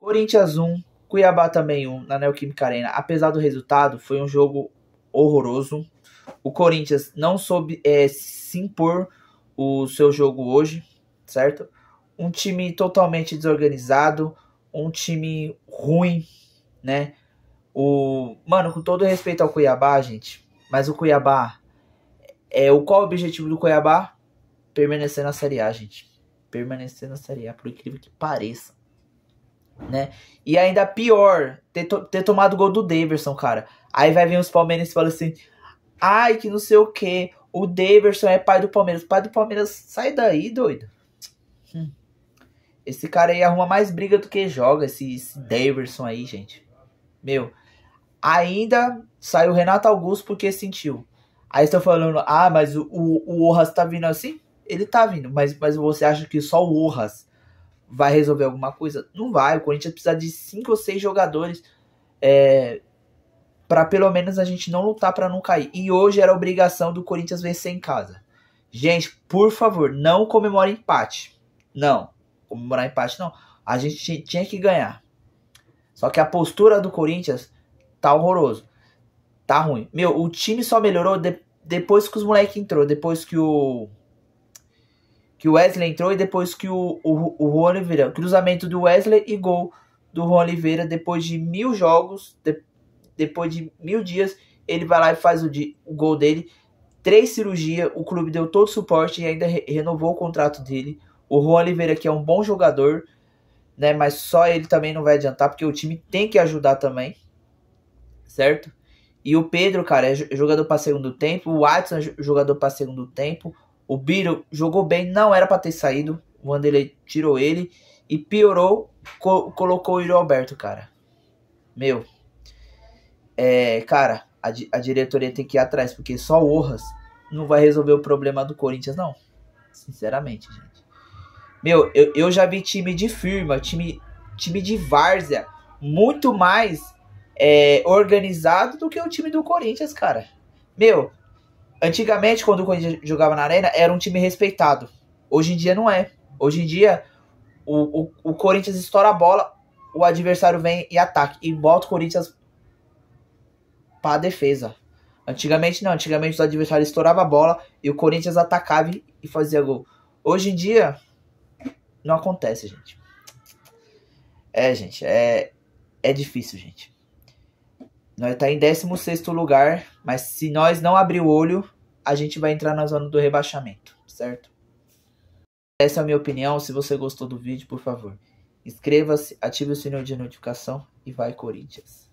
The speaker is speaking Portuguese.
Corinthians 1, Cuiabá também 1 na Neoquímica Arena. Apesar do resultado, foi um jogo horroroso. O Corinthians não soube é, se impor o seu jogo hoje, certo? Um time totalmente desorganizado, um time ruim, né? O mano, com todo respeito ao Cuiabá, gente, mas o Cuiabá é o qual o objetivo do Cuiabá? Permanecer na Série A, gente. Permanecer na Série A, por incrível que pareça né? E ainda pior, ter, to ter tomado o gol do Daverson, cara. Aí vai vir os palmeirenses e fala assim: ai, que não sei o que, o Daverson é pai do Palmeiras. Pai do Palmeiras, sai daí, doido. Hum. Esse cara aí arruma mais briga do que joga, esse, esse Daverson aí, gente. Meu, ainda saiu Renato Augusto porque sentiu. Aí estão falando, ah, mas o, o, o Orras tá vindo assim? Ele tá vindo, mas, mas você acha que só o Orras vai resolver alguma coisa? Não vai. O Corinthians precisa de cinco ou seis jogadores é, para pelo menos a gente não lutar para não cair. E hoje era obrigação do Corinthians vencer em casa. Gente, por favor, não comemore empate. Não, comemorar empate não. A gente tinha que ganhar. Só que a postura do Corinthians tá horroroso. Tá ruim. Meu, o time só melhorou de, depois que os moleques entrou, depois que o que o Wesley entrou e depois que o, o, o Juan Oliveira. Cruzamento do Wesley e gol do Juan Oliveira. Depois de mil jogos, de, depois de mil dias, ele vai lá e faz o, o gol dele. Três cirurgias, o clube deu todo o suporte e ainda re, renovou o contrato dele. O Juan Oliveira, que é um bom jogador, né? Mas só ele também não vai adiantar, porque o time tem que ajudar também. Certo? E o Pedro, cara, é jogador para segundo tempo. O Watson é jogador para segundo tempo. O Biro jogou bem, não era para ter saído. O Vanderlei tirou ele e piorou, co colocou o Iro Alberto, cara. Meu, é, cara, a, a, diretoria tem que ir atrás, porque só o Orras não vai resolver o problema do Corinthians, não. Sinceramente, gente. Meu, eu, eu já vi time de firma, time, time de várzea, muito mais é, organizado do que o time do Corinthians, cara. Meu, Antigamente, quando o Corinthians jogava na Arena, era um time respeitado. Hoje em dia não é. Hoje em dia, o, o, o Corinthians estoura a bola, o adversário vem e ataca. E bota o Corinthians pra defesa. Antigamente não, antigamente o adversário estourava a bola e o Corinthians atacava e fazia gol. Hoje em dia não acontece, gente. É, gente, é é difícil, gente. Nós está em 16 lugar, mas se nós não abrir o olho, a gente vai entrar na zona do rebaixamento, certo? Essa é a minha opinião. Se você gostou do vídeo, por favor, inscreva-se, ative o sininho de notificação e vai, Corinthians!